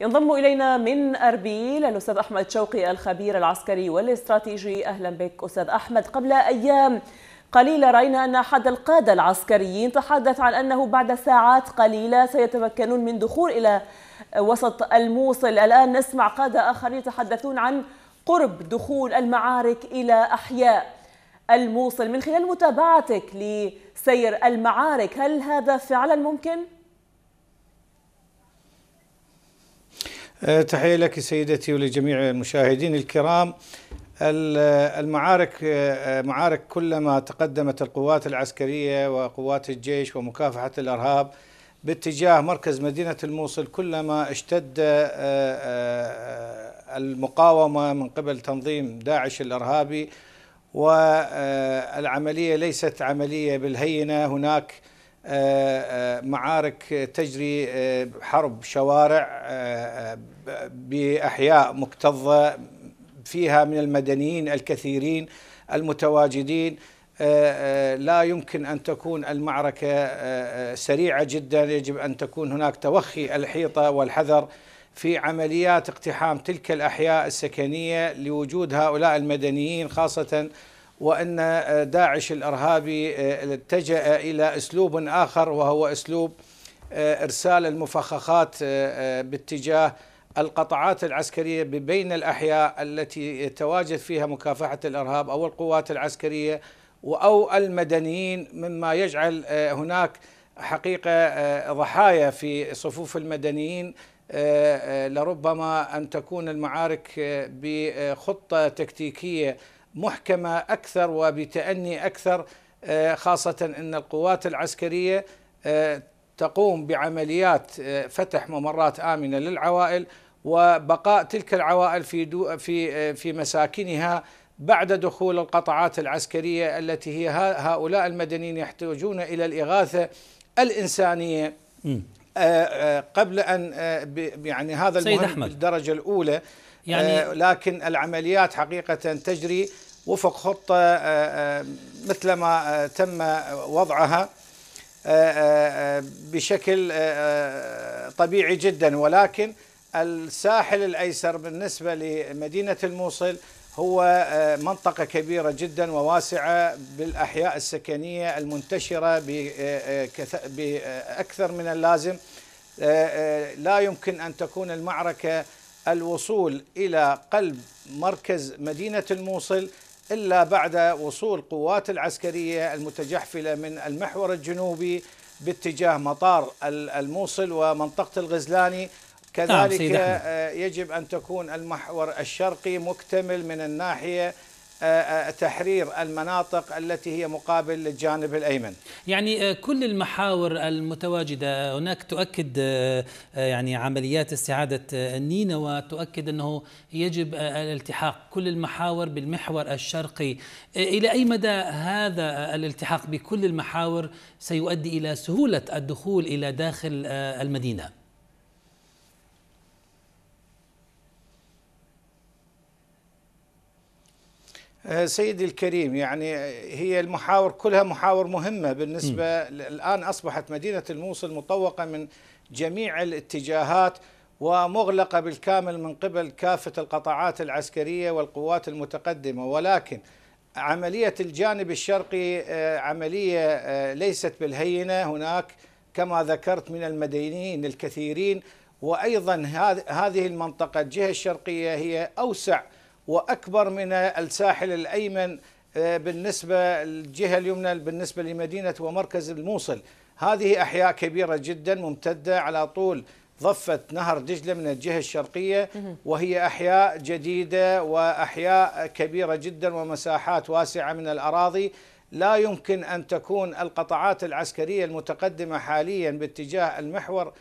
ينضم إلينا من أربيل الأستاذ أحمد شوقي الخبير العسكري والاستراتيجي أهلا بك أستاذ أحمد قبل أيام قليلة رأينا أن أحد القادة العسكريين تحدث عن أنه بعد ساعات قليلة سيتمكنون من دخول إلى وسط الموصل الآن نسمع قادة آخرين يتحدثون عن قرب دخول المعارك إلى أحياء الموصل من خلال متابعتك لسير المعارك هل هذا فعلا ممكن؟ أه، تحية لك سيدتي ولجميع المشاهدين الكرام المعارك أه، معارك كلما تقدمت القوات العسكرية وقوات الجيش ومكافحة الإرهاب باتجاه مركز مدينة الموصل كلما اشتد أه، المقاومة من قبل تنظيم داعش الإرهابي والعملية ليست عملية بالهينة هناك آه، آه، معارك تجري آه، حرب شوارع باحياء مكتظه فيها من المدنيين الكثيرين المتواجدين لا يمكن ان تكون المعركه سريعه جدا يجب ان تكون هناك توخي الحيطه والحذر في عمليات اقتحام تلك الاحياء السكنيه لوجود هؤلاء المدنيين خاصه وأن آه، داعش الإرهابي آه، اتجه إلى أسلوب آخر وهو أسلوب آه، إرسال المفخخات باتجاه القطعات العسكرية بين الأحياء التي يتواجد فيها مكافحة الإرهاب أو القوات العسكرية أو المدنيين مما يجعل هناك حقيقة ضحايا في صفوف المدنيين لربما أن تكون المعارك بخطة تكتيكية محكمه اكثر وبتاني اكثر آه، خاصه ان القوات العسكريه آه، تقوم بعمليات آه، فتح ممرات امنه للعوائل وبقاء تلك العوائل في في في مساكنها بعد دخول القطعات العسكريه التي هي هؤلاء المدنيين يحتاجون الى الاغاثه الانسانيه قبل ان يعني هذا المهم بالدرجه الاولى يعني آه، لكن العمليات حقيقة تجري وفق خطة آه، آه، مثل ما تم وضعها بشكل طبيعي جدا ولكن الساحل الأيسر بالنسبة لمدينة الموصل هو منطقة كبيرة جدا وواسعة بالأحياء السكنية المنتشرة بأكثر من اللازم لا يمكن أن تكون المعركة الوصول إلى قلب مركز مدينة الموصل إلا بعد وصول قوات العسكرية المتجحفلة من المحور الجنوبي باتجاه مطار الموصل ومنطقة الغزلاني نعم، كذلك آه، يجب أن تكون المحور الشرقي مكتمل من الناحية آه، آه، تحرير المناطق التي هي مقابل الجانب الايمن. يعني آه، كل المحاور المتواجده هناك تؤكد يعني عمليات استعاده النينة وتؤكد انه يجب الالتحاق كل المحاور بالمحور الشرقي. الى اي مدى هذا الالتحاق بكل المحاور سيؤدي الى سهوله الدخول الى داخل المدينه؟ آه، سيدي الكريم يعني هي المحاور كلها محاور مهمة بالنسبة م. الآن أصبحت مدينة الموصل مطوقة من جميع الاتجاهات ومغلقة بالكامل من قبل كافة القطاعات العسكرية والقوات المتقدمة ولكن عملية الجانب الشرقي آه، عملية آه، ليست بالهينة هناك كما ذكرت من المدنيين الكثيرين وأيضا هذه المنطقة الجهة الشرقية هي أوسع وأكبر من الساحل الأيمن آه، بالنسبة الجهة اليمنى بالنسبة لمدينة ومركز الموصل هذه أحياء كبيرة جدا ممتدة على طول ضفة نهر دجلة من الجهة الشرقية وهي أحياء جديدة وأحياء كبيرة جدا ومساحات واسعة من الأراضي لا يمكن أن تكون القطاعات العسكرية المتقدمة حاليا باتجاه المحور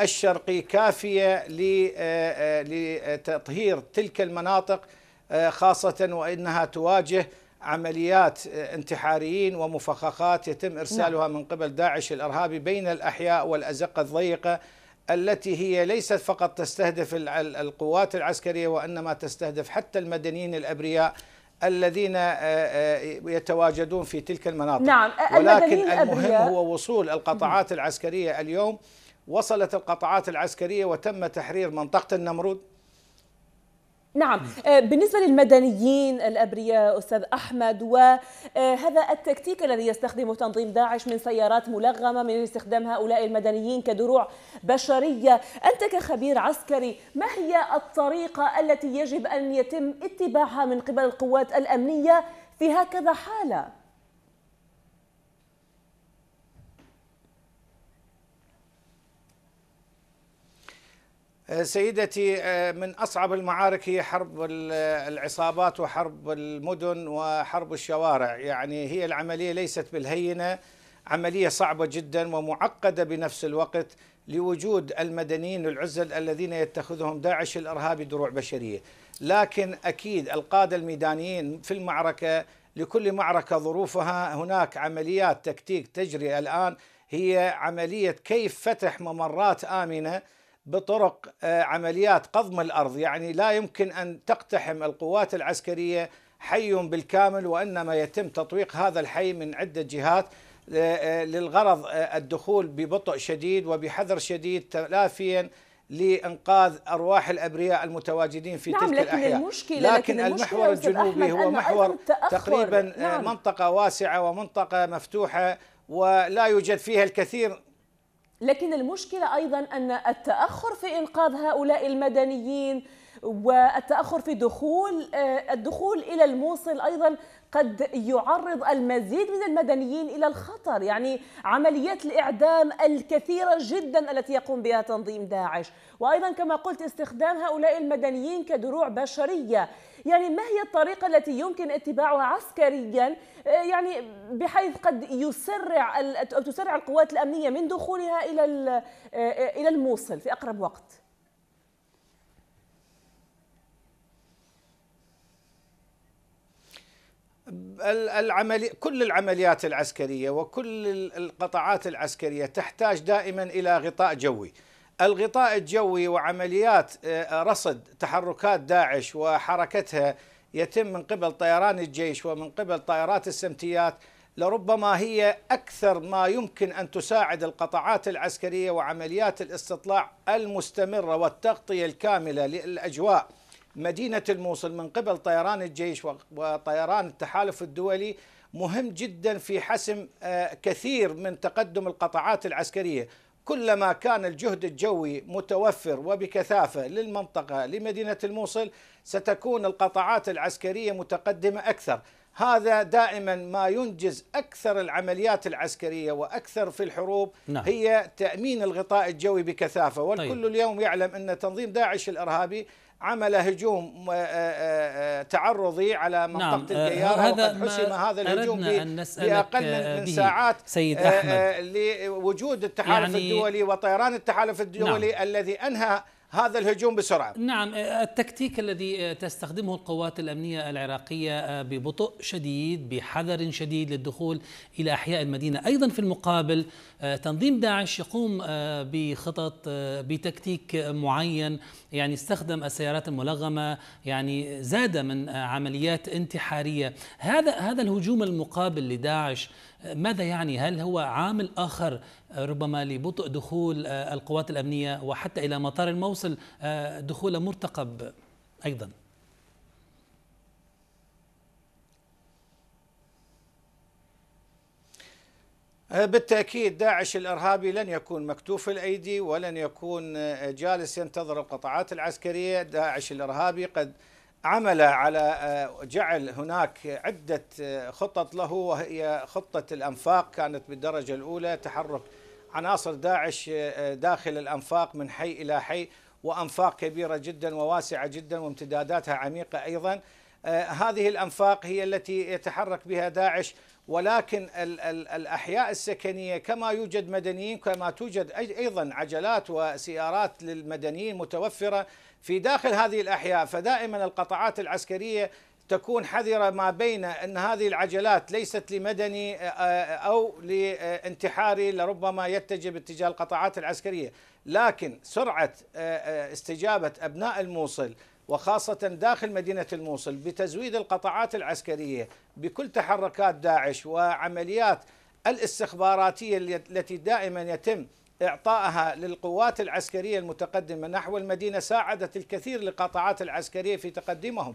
الشرقي كافية آه، آه، لتطهير تلك المناطق آه، خاصة وإنها تواجه عمليات آه، انتحاريين ومفخخات يتم نعم. ارسالها من قبل داعش الارهابي بين الاحياء والازقه الضيقه التي هي ليست فقط تستهدف القوات العسكريه وانما تستهدف حتى المدنيين الابرياء الذين آه، يتواجدون في تلك المناطق نعم ولكن المهم هو وصول القطاعات العسكريه اليوم وصلت القطاعات العسكريه وتم تحرير منطقه النمرود نعم آه، بالنسبة للمدنيين الأبرياء أستاذ أحمد وهذا آه، التكتيك الذي يستخدمه تنظيم داعش من سيارات ملغمة من استخدام هؤلاء المدنيين كدروع بشرية أنت كخبير عسكري ما هي الطريقة التي يجب أن يتم اتباعها من قبل القوات الأمنية في هكذا حالة؟ آه، سيدتي آه، من أصعب المعارك هي حرب العصابات وحرب المدن وحرب الشوارع يعني هي العملية ليست بالهينة عملية صعبة جدا ومعقدة بنفس الوقت لوجود المدنيين العزل الذين يتخذهم داعش الإرهابي دروع بشرية لكن أكيد القادة الميدانيين في المعركة لكل معركة ظروفها هناك عمليات تكتيك تجري الآن هي عملية كيف فتح ممرات آمنة بطرق آه، عمليات قضم الارض يعني لا يمكن ان تقتحم القوات العسكريه حي بالكامل وانما يتم تطويق هذا الحي من عده جهات آه، آه، للغرض الدخول ببطء شديد وبحذر شديد تلافيا لانقاذ ارواح الابرياء المتواجدين في نعم تلك لكن الاحياء المشكلة لكن, لكن المحور الجنوبي هو محور تقريبا نعم. منطقه واسعه ومنطقه مفتوحه ولا يوجد فيها الكثير لكن المشكلة أيضا أن التأخر في إنقاذ هؤلاء المدنيين والتأخر في دخول آه، الدخول إلى الموصل أيضا قد يعرض المزيد من المدنيين إلى الخطر يعني عمليات الإعدام الكثيرة جدا التي يقوم بها تنظيم داعش وأيضا كما قلت استخدام هؤلاء المدنيين كدروع بشرية يعني ما هي الطريقة التي يمكن اتباعها عسكريا يعني بحيث قد يسرع أو تسرع القوات الأمنية من دخولها إلى إلى الموصل في أقرب وقت العملي كل العمليات العسكرية وكل القطاعات العسكرية تحتاج دائما إلى غطاء جوي الغطاء الجوي وعمليات آه، رصد تحركات داعش وحركتها يتم من قبل طيران الجيش ومن قبل طائرات السمتيات لربما هي أكثر ما يمكن أن تساعد القطاعات العسكرية وعمليات الاستطلاع المستمرة والتغطية الكاملة للأجواء مدينة الموصل من قبل طيران الجيش وطيران التحالف الدولي مهم جدا في حسم آه، كثير من تقدم القطاعات العسكرية كلما كان الجهد الجوي متوفر وبكثافة للمنطقة لمدينة الموصل ستكون القطاعات العسكرية متقدمة أكثر هذا دائما ما ينجز اكثر العمليات العسكريه واكثر في الحروب نعم. هي تامين الغطاء الجوي بكثافه والكل طيب. اليوم يعلم ان تنظيم داعش الارهابي عمل هجوم آه، آه، آه، تعرضي على نعم. منطقه نعم. الجياره هذا وقد حسم هذا الهجوم باقل من ساعات سيد احمد لوجود التحالف يعني الدولي وطيران التحالف الدولي نعم. الذي انهى هذا الهجوم بسرعة نعم التكتيك الذي تستخدمه القوات الأمنية العراقية ببطء شديد بحذر شديد للدخول إلى أحياء المدينة أيضا في المقابل تنظيم داعش يقوم بخطط بتكتيك معين يعني استخدم السيارات الملغمة يعني زاد من عمليات انتحارية هذا هذا الهجوم المقابل لداعش ماذا يعني هل هو عامل آخر آه، ربما لبطء دخول آه، القوات الأمنية وحتى إلى مطار الموصل آه، دخول مرتقب أيضا بالتأكيد داعش الإرهابي لن يكون مكتوف الأيدي ولن يكون جالس ينتظر القطاعات العسكرية داعش الإرهابي قد عمل على آه، جعل هناك عدة آه، خطط له وهي خطة الأنفاق كانت بالدرجة الأولى تحرك عناصر داعش آه، داخل الأنفاق من حي إلى حي وأنفاق كبيرة جدا وواسعة جدا وامتداداتها عميقة أيضا آه، هذه الانفاق هي التي يتحرك بها داعش ولكن ال ال الاحياء السكنيه كما يوجد مدنيين كما توجد ايضا عجلات وسيارات للمدنيين متوفره في داخل هذه الاحياء فدائما القطاعات العسكريه تكون حذرة ما بين أن هذه العجلات ليست لمدني آه، آه، أو لانتحاري لربما يتجه باتجاه القطاعات العسكرية لكن سرعة استجابة أبناء الموصل وخاصة داخل مدينة الموصل بتزويد القطاعات العسكرية بكل تحركات داعش وعمليات الاستخباراتية التي دائما يتم إعطائها للقوات العسكرية المتقدمة نحو المدينة ساعدت الكثير للقطاعات العسكرية في تقدمهم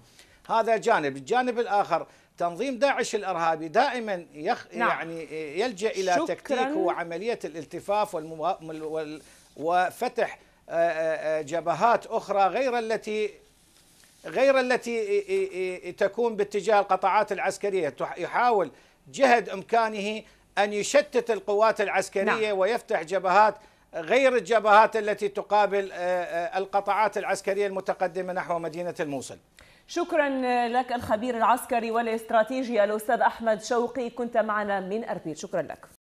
هذا جانب الجانب الآخر تنظيم داعش الارهابي دائما يخ نعم. يعني يلجا الى شكراً. تكتيك هو عمليه الالتفاف والمو... وال... وفتح آه، آه، آه، جبهات اخرى غير التي غير التي تكون باتجاه القطاعات العسكرية يحاول جهد إمكانه أن يشتت القوات العسكرية نعم. ويفتح جبهات غير الجبهات التي تقابل القطاعات العسكرية المتقدمة نحو مدينة الموصل شكرا لك الخبير العسكري والاستراتيجي الأستاذ أحمد شوقي كنت معنا من أربيل شكرا لك